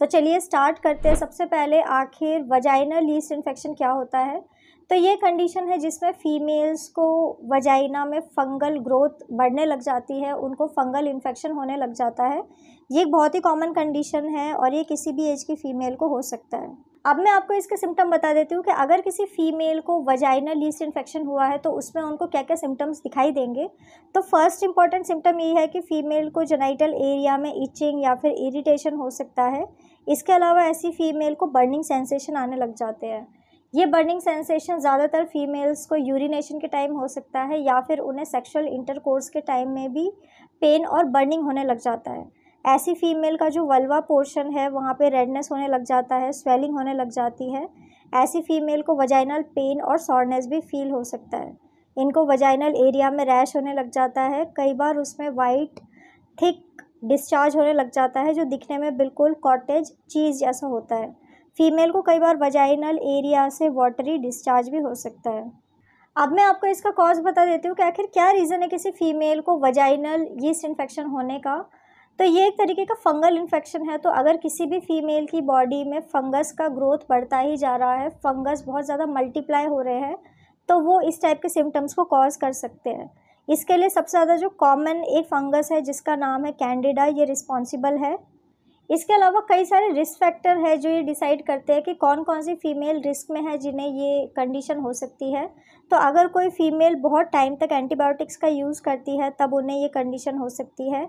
तो चलिए स्टार्ट करते हैं सबसे पहले आखिर वजाइनल लीस्ट इन्फेक्शन क्या होता है तो ये कंडीशन है जिसमें फ़ीमेल्स को वजाइना में फंगल ग्रोथ बढ़ने लग जाती है उनको फंगल इन्फेक्शन होने लग जाता है ये एक बहुत ही कॉमन कंडीशन है और ये किसी भी एज की फ़ीमेल को हो सकता है अब मैं आपको इसके सिम्टम बता देती हूँ कि अगर किसी फीमेल को वजाइना लीस्ट इन्फेक्शन हुआ है तो उसमें उनको क्या क्या सिम्टम्स दिखाई देंगे तो फर्स्ट इंपॉर्टेंट सिम्टम ये है कि फ़ीमेल को जेनाइटल एरिया में इचिंग या फिर इरिटेशन हो सकता है इसके अलावा ऐसी फ़ीमेल को बर्निंग सेंसेशन आने लग जाते हैं ये बर्निंग सेंसेशन ज़्यादातर फीमेल्स को यूरिनेशन के टाइम हो सकता है या फिर उन्हें सेक्शुअल इंटरकोर्स के टाइम में भी पेन और बर्निंग होने लग जाता है ऐसी फीमेल का जो वल्वा पोर्शन है वहाँ पे रेडनेस होने लग जाता है स्वेलिंग होने लग जाती है ऐसी फीमेल को वजाइनल पेन और सॉर्नेस भी फील हो सकता है इनको वजाइनल एरिया में रैश होने लग जाता है कई बार उसमें वाइट थिक डिस्चार्ज होने लग जाता है जो दिखने में बिल्कुल कॉटेज चीज़ जैसा होता है फीमेल को कई बार वजाइनल एरिया से वाटरी डिस्चार्ज भी हो सकता है अब मैं आपको इसका कॉज बता देती हूँ कि आखिर क्या रीज़न है किसी फीमेल को वजाइनल यीस्ट इन्फेक्शन होने का तो ये एक तरीके का फंगल इन्फेक्शन है तो अगर किसी भी फीमेल की बॉडी में फंगस का ग्रोथ बढ़ता ही जा रहा है फंगस बहुत ज़्यादा मल्टीप्लाई हो रहे हैं तो वो इस टाइप के सिम्टम्स को कॉज कर सकते हैं इसके लिए सबसे ज़्यादा जो कॉमन एक फंगस है जिसका नाम है कैंडिडा ये रिस्पॉन्सिबल है इसके अलावा कई सारे रिस्क फैक्टर है जो ये डिसाइड करते हैं कि कौन कौन सी फ़ीमेल रिस्क में है जिन्हें ये कंडीशन हो सकती है तो अगर कोई फ़ीमेल बहुत टाइम तक एंटीबायोटिक्स का यूज़ करती है तब उन्हें ये कंडीशन हो सकती है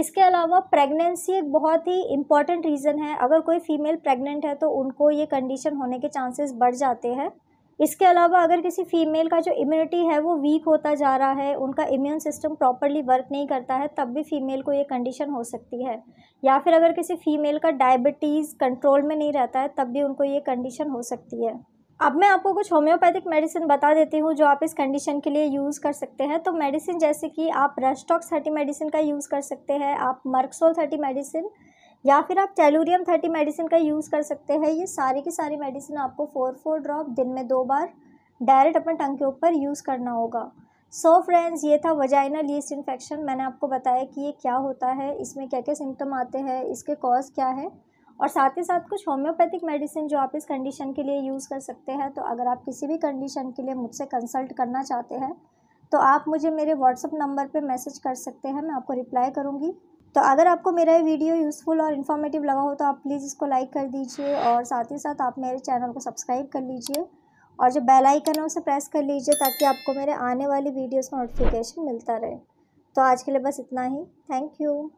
इसके अलावा प्रेगनेंसी एक बहुत ही इंपॉर्टेंट रीज़न है अगर कोई फ़ीमेल प्रेग्नेंट है तो उनको ये कंडीशन होने के चांसेस बढ़ जाते हैं इसके अलावा अगर किसी फीमेल का जो इम्यूनिटी है वो वीक होता जा रहा है उनका इम्यून सिस्टम प्रॉपरली वर्क नहीं करता है तब भी फीमेल को ये कंडीशन हो सकती है या फिर अगर किसी फीमेल का डायबिटीज़ कंट्रोल में नहीं रहता है तब भी उनको ये कंडीशन हो सकती है अब मैं आपको कुछ होम्योपैथिक मेडिसिन बता देती हूँ जो आप इस कंडीशन के लिए यूज़ कर सकते हैं तो मेडिसिन जैसे कि आप रेस्टॉक्स थर्टी मेडिसिन का यूज़ कर सकते हैं आप मर्कसोल थर्टी मेडिसिन या फिर आप टेलोरियम थर्टी मेडिसिन का यूज़ कर सकते हैं ये सारी की सारी मेडिसिन आपको फोर फोर ड्रॉप दिन में दो बार डायरेक्ट अपने टंग के ऊपर यूज़ करना होगा सो फ्रेंड्स ये था वजाइनल यीस्ट इन्फेक्शन मैंने आपको बताया कि ये क्या होता है इसमें क्या क्या सिम्टम आते हैं इसके कॉज क्या है और साथ ही साथ कुछ होम्योपैथिक मेडिसिन जो आप इस कंडीशन के लिए यूज़ कर सकते हैं तो अगर आप किसी भी कंडीशन के लिए मुझसे कंसल्ट करना चाहते हैं तो आप मुझे मेरे व्हाट्सअप नंबर पर मैसेज कर सकते हैं मैं आपको रिप्लाई करूँगी तो अगर आपको मेरा ये वीडियो यूज़फुल और इन्फॉर्मेटिव लगा हो तो आप प्लीज़ इसको लाइक कर दीजिए और साथ ही साथ आप मेरे चैनल को सब्सक्राइब कर लीजिए और जो बेल आइकन है उसे प्रेस कर लीजिए ताकि आपको मेरे आने वाली वीडियोस का नोटिफिकेशन मिलता रहे तो आज के लिए बस इतना ही थैंक यू